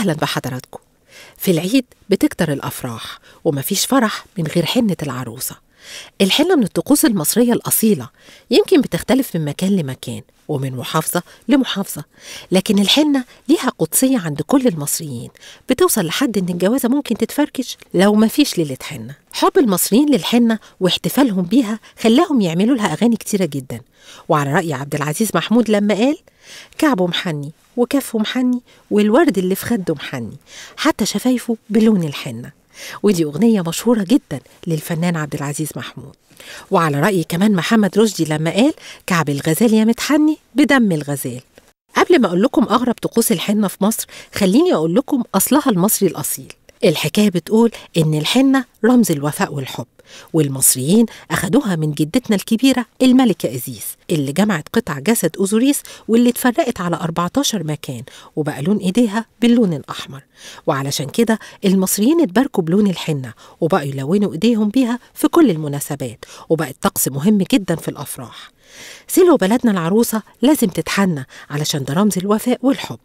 أهلا بحضراتكم في العيد بتكتر الأفراح ومفيش فرح من غير حنة العروسة الحنة من الطقوس المصرية الأصيلة يمكن بتختلف من مكان لمكان ومن محافظة لمحافظة لكن الحنة ليها قدسية عند كل المصريين بتوصل لحد إن الجوازة ممكن تتفركش لو مفيش ليلة حنة حب المصريين للحنة واحتفالهم بيها خلاهم يعملوا لها أغاني كتيرة جدا وعلى رأي عبد العزيز محمود لما قال كعبه محني وكفه محني والورد اللي في خده محني حتى شفايفه بلون الحنه ودي أغنية مشهورة جدا للفنان عبد العزيز محمود وعلى رأي كمان محمد رشدي لما قال كعب الغزال يا متحني بدم الغزال قبل ما أقول لكم أغرب طقوس الحنة في مصر خليني أقول لكم أصلها المصري الأصيل الحكاية بتقول إن الحنة رمز الوفاء والحب والمصريين أخدوها من جدتنا الكبيرة الملكة إزيس اللي جمعت قطع جسد أوزوريس واللي اتفرقت على 14 مكان وبقى لون إيديها باللون الأحمر وعلشان كده المصريين اتباركوا بلون الحنة وبقوا يلونوا إيديهم بيها في كل المناسبات وبقى الطقس مهم جدا في الأفراح سيلو بلدنا العروسة لازم تتحنى علشان ده رمز الوفاء والحب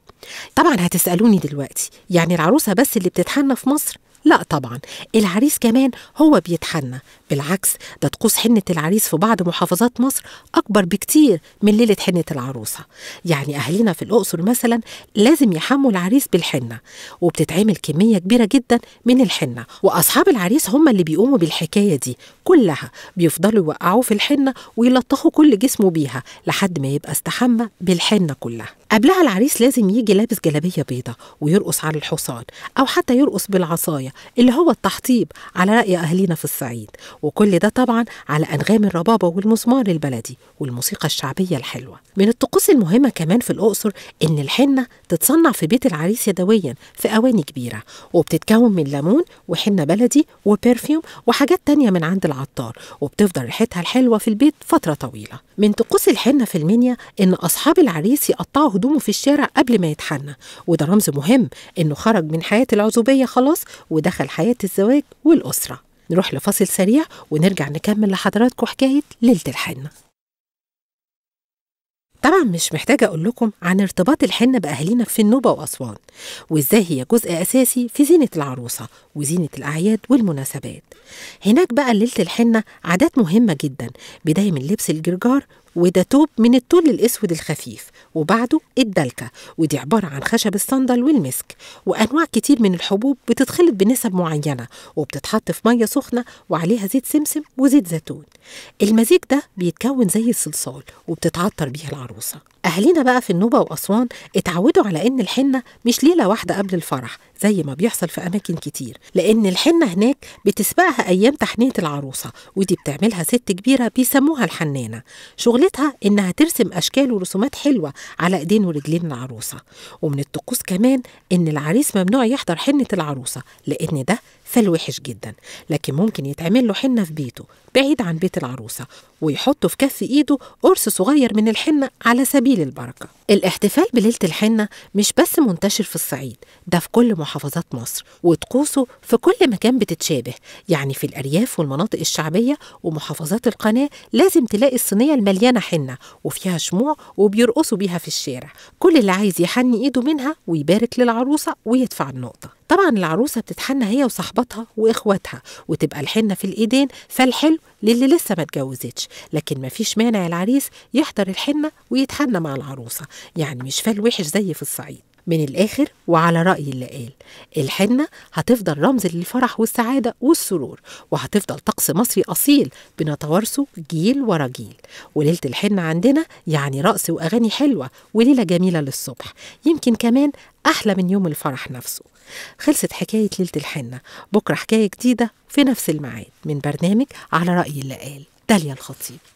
طبعا هتسألوني دلوقتي يعني العروسة بس اللي بتتحنى في مصر لا طبعا العريس كمان هو بيتحنى بالعكس ده طقوس حنة العريس في بعض محافظات مصر أكبر بكتير من ليلة حنة العروسة يعني أهلنا في الأقصر مثلا لازم يحموا العريس بالحنة وبتتعمل كمية كبيرة جدا من الحنة وأصحاب العريس هم اللي بيقوموا بالحكاية دي كلها بيفضلوا يوقعوه في الحنة ويلطخوا كل جسمه بيها لحد ما يبقى استحمى بالحنة كلها قبلها العريس لازم يجي لابس جلابية بيضة ويرقص على الحصان أو حتى يرقص بالعصاية اللي هو التحطيب على رأي أهلينا في الصعيد وكل ده طبعا على أنغام الربابة والمزمار البلدي والموسيقى الشعبية الحلوة من الطقوس المهمة كمان في الأقصر إن الحنة تتصنع في بيت العريس يدويا في أواني كبيرة وبتتكون من ليمون وحنة بلدي وبرفيوم وحاجات تانية من عند العطار وبتفضل ريحتها الحلوة في البيت فترة طويلة من طقوس الحنة في المنيا إن أصحاب العريس يقطعوا هدومه في الشارع قبل ما يتحنى وده رمز مهم إنه خرج من حياة العزوبية خلاص وده دخل حياة الزواج والأسرة نروح لفاصل سريع ونرجع نكمل لحضراتكم حكاية ليلة الحنة طبعا مش محتاجة أقول لكم عن ارتباط الحنة بأهالينا في النوبة وأسوان وإزاي هي جزء أساسي في زينة العروسة وزينة الأعياد والمناسبات هناك بقى ليلة الحنة عادات مهمة جدا بداية من لبس الجرجار وده توب من التول الأسود الخفيف وبعده الدلكة ودي عبارة عن خشب الصندل والمسك وأنواع كتير من الحبوب بتتخلط بنسب معينة وبتتحط في مية سخنة وعليها زيت سمسم وزيت زيتون المزيج ده بيتكون زي الصلصال وبتتعطر بيه العروسة أهلنا بقى في النوبة وأسوان اتعودوا على إن الحنة مش ليلة واحدة قبل الفرح زي ما بيحصل في أماكن كتير لأن الحنة هناك بتسبقها أيام تحنية العروسة ودي بتعملها ست كبيرة بيسموها الحنانة شغلتها إنها ترسم أشكال ورسومات حلوة على إيدين ورجلين العروسة ومن الطقوس كمان إن العريس ممنوع يحضر حنة العروسة لأن ده فالوحش جدا لكن ممكن يتعمل له حنة في بيته بعيد عن بيت العروسة ويحطه في كف إيده قرص صغير من الحنة على سبيل تحويل البركة الاحتفال بليلة الحنة مش بس منتشر في الصعيد ده في كل محافظات مصر وطقوسه في كل مكان بتتشابه يعني في الأرياف والمناطق الشعبية ومحافظات القناة لازم تلاقي الصينية المليانة حنة وفيها شموع وبيرقصوا بيها في الشارع كل اللي عايز يحني إيده منها ويبارك للعروسة ويدفع النقطة طبعا العروسه بتتحنى هي وصاحبتها واخواتها وتبقى الحنه في الايدين فالحلو للي لسه ما اتجوزتش لكن ما فيش مانع العريس يحضر الحنه ويتحنى مع العروسه يعني مش فال وحش زي في الصعيد من الآخر وعلى رأي اللي قال الحنة هتفضل رمز للفرح والسعادة والسرور وهتفضل طقس مصري أصيل بنتوارثه جيل ورا جيل وليلة الحنة عندنا يعني رقص وأغاني حلوة وليلة جميلة للصبح يمكن كمان أحلى من يوم الفرح نفسه خلصت حكاية ليلة الحنة بكرة حكاية جديدة في نفس الميعاد من برنامج على رأي اللي قال داليا الخطيب